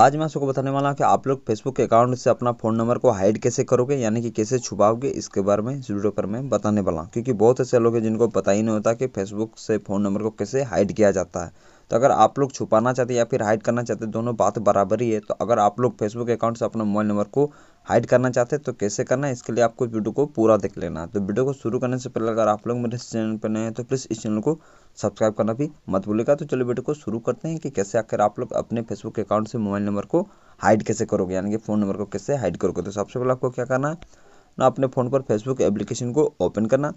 आज मैं आपको बताने वाला हूँ कि आप लोग फेसबुक अकाउंट से अपना फ़ोन नंबर को हाइड कैसे करोगे यानी कि कैसे छुपाओगे इसके बारे में इस वीडियो पर मैं बताने वाला हूँ क्योंकि बहुत ऐसे लोग हैं जिनको पता ही नहीं होता कि फेसबुक से फ़ोन नंबर को कैसे हाइड किया जाता है तो अगर आप लोग छुपाना चाहते हैं या फिर हाइड करना चाहते दोनों बात बराबर ही है तो अगर आप लोग फेसबुक अकाउंट से अपना मोबाइल नंबर को हाइड करना चाहते हैं तो कैसे करना है इसके लिए आपको इस वीडियो को पूरा देख लेना है तो वीडियो को शुरू करने से पहले अगर आप लोग मेरे इस चैनल पर नए हैं तो प्लीज़ इस चैनल को सब्सक्राइब करना भी मत भूलेगा तो चलो वीडियो को शुरू करते हैं कि कैसे आकर आप लोग अपने फेसबुक अकाउंट से मोबाइल नंबर को हाइड कैसे करोगे यानी कि फ़ोन नंबर को कैसे हाइड करोगे तो सबसे पहले आपको क्या करना है ना अपने फ़ोन पर फेसबुक एप्लीकेशन को ओपन करना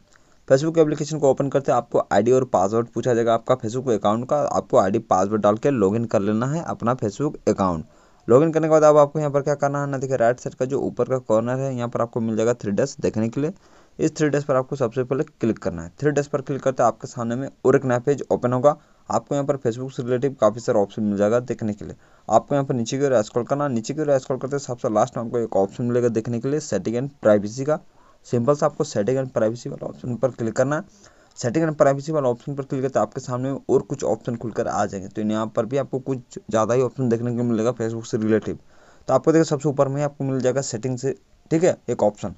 फेसबुक एप्लीकेशन को ओपन करते आपको आईडी और पासवर्ड पूछा जाएगा आपका फेसबुक अकाउंट का आपको आईडी पासवर्ड डाल के लॉगिन कर लेना है अपना फेसबुक अकाउंट लॉगिन करने के बाद अब आपको यहाँ पर क्या करना है ना देखिए राइट साइड का जो ऊपर का कॉर्नर है यहाँ पर आपको मिल जाएगा थ्री डस देखने के लिए इस थ्री डस पर आपको सबसे पहले क्लिक करना है थ्री डस पर क्लिक करते आपके सामने में और एक नया पेज ओपन होगा आपको यहाँ पर फेसबुक से रिलेटिव काफ़ी सारा ऑप्शन मिल जाएगा देखने के लिए आपको यहाँ पर नीचे की ओर स्क्रॉल करना नीचे की ओर स्क्रॉल करते सबसे लास्ट में आपको एक ऑप्शन मिलेगा देखने के लिए सेटिंग एंड प्राइवेसी का सिंपल सा आपको सेटिंग एंड प्राइवेसी वाला ऑप्शन पर क्लिक करना सेटिंग एंड प्राइवेसी वाला ऑप्शन पर क्लिक करते आपके सामने और कुछ ऑप्शन खुलकर आ जाएंगे तो यहाँ पर भी आपको कुछ ज़्यादा ही ऑप्शन देखने को मिलेगा फेसबुक से रिलेटिव तो आपको देखिए सबसे ऊपर में आपको मिल जाएगा सेटिंग से ठीक है एक ऑप्शन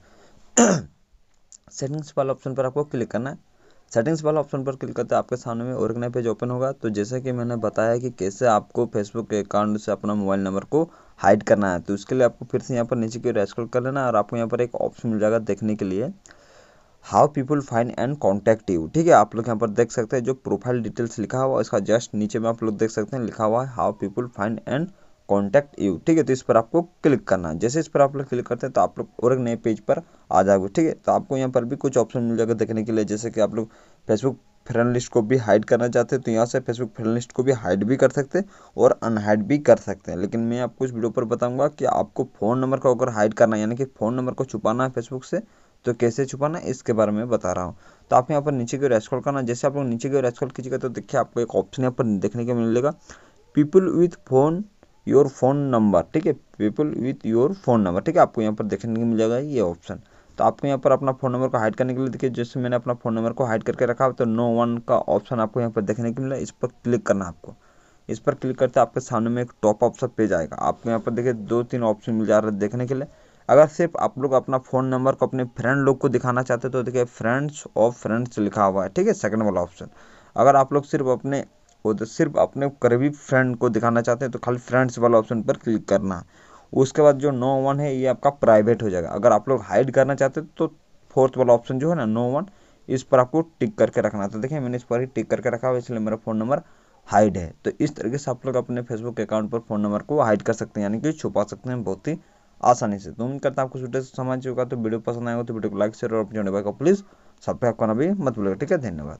सेटिंग्स वाला ऑप्शन पर आपको क्लिक करना है सेटिंग्स वाला ऑप्शन पर क्लिक करते आपके सामने में नया पेज ओपन होगा तो जैसे कि मैंने बताया कि कैसे आपको फेसबुक के अकाउंट से अपना मोबाइल नंबर को हाइड करना है तो उसके लिए आपको फिर से यहाँ पर नीचे की ओर स्क्रॉल कर लेना और आपको यहाँ पर एक ऑप्शन मिल जाएगा देखने के लिए how people find and contact you ठीक है आप लोग यहाँ पर देख सकते हैं जो प्रोफाइल डिटेल्स लिखा हुआ है इसका जस्ट नीचे में आप लोग देख सकते हैं लिखा हुआ है how people find and contact you ठीक है तो इस पर आपको क्लिक करना है जैसे इस पर आप लोग क्लिक करते हैं तो आप लोग और एक नए पेज पर आ जाओगे ठीक है तो आपको यहाँ पर भी कुछ ऑप्शन मिल जाएगा देखने के लिए जैसे कि आप लोग फेसबुक फ्रेंड लिस्ट को भी हाइड करना चाहते हैं तो यहाँ से फेसबुक फ्रेंड लिस्ट को भी हाइड भी कर सकते हैं और अनहाइड भी कर सकते हैं लेकिन मैं आपको इस वीडियो पर बताऊंगा कि आपको फ़ोन नंबर को अगर हाइड करना है यानी कि फ़ोन नंबर को छुपाना है फेसबुक से तो कैसे छुपाना है इसके बारे में बता रहा हूँ तो आप यहाँ पर नीचे की ओर स्क्रॉल करना जैसे आप लोग नीचे की ओर स्क्रॉल कीजिएगा तो देखिए आपको एक ऑप्शन यहाँ पर देखने को मिलेगा people with phone your phone number ठीक है people with your phone number ठीक है आपको यहाँ पर देखने को मिलेगा ये ऑप्शन तो आपको यहाँ पर अपना फ़ोन नंबर को हाइड करने के लिए देखिए जैसे मैंने अपना फ़ोन नंबर को हाइड करके रखा तो नो वन का ऑप्शन आपको यहाँ पर देखने के मिला इस पर क्लिक करना आपको इस पर क्लिक करते आपके सामने में एक टॉप ऑप्शन पेज आएगा आपको यहाँ पर देखिए दो तीन ऑप्शन मिल जा रहा है देखने के लिए अगर सिर्फ आप लोग अपना फ़ोन नंबर को अपने फ्रेंड लोग को दिखाना चाहते तो देखिए फ्रेंड्स ऑफ फ्रेंड्स लिखा हुआ है ठीक है सेकंड वाला ऑप्शन अगर आप लोग सिर्फ अपने सिर्फ अपने करीबी फ्रेंड को दिखाना चाहते हैं तो खाली फ्रेंड्स वाला ऑप्शन पर क्लिक करना उसके बाद जो नो वन है ये आपका प्राइवेट हो जाएगा अगर आप लोग हाइड करना चाहते तो फोर्थ वाला ऑप्शन जो है ना नो वन इस पर आपको टिक करके रखना था देखिए मैंने इस पर ही टिक करके रखा हुआ इसलिए मेरा फ़ोन नंबर हाइड है तो इस तरीके से आप लोग अपने फेसबुक अकाउंट पर फ़ोन नंबर को हाइड कर सकते हैं यानी कि छुपा सकते हैं बहुत ही आसानी से तो उम्मीद करता हूँ आपको वीडियो समझ होगा तो वीडियो पसंद आएगा तो वीडियो को लाइक शेयर और अपने भाई को प्लीज़ सब्सक्राइब करना भी मत भूलिएगा ठीक है धन्यवाद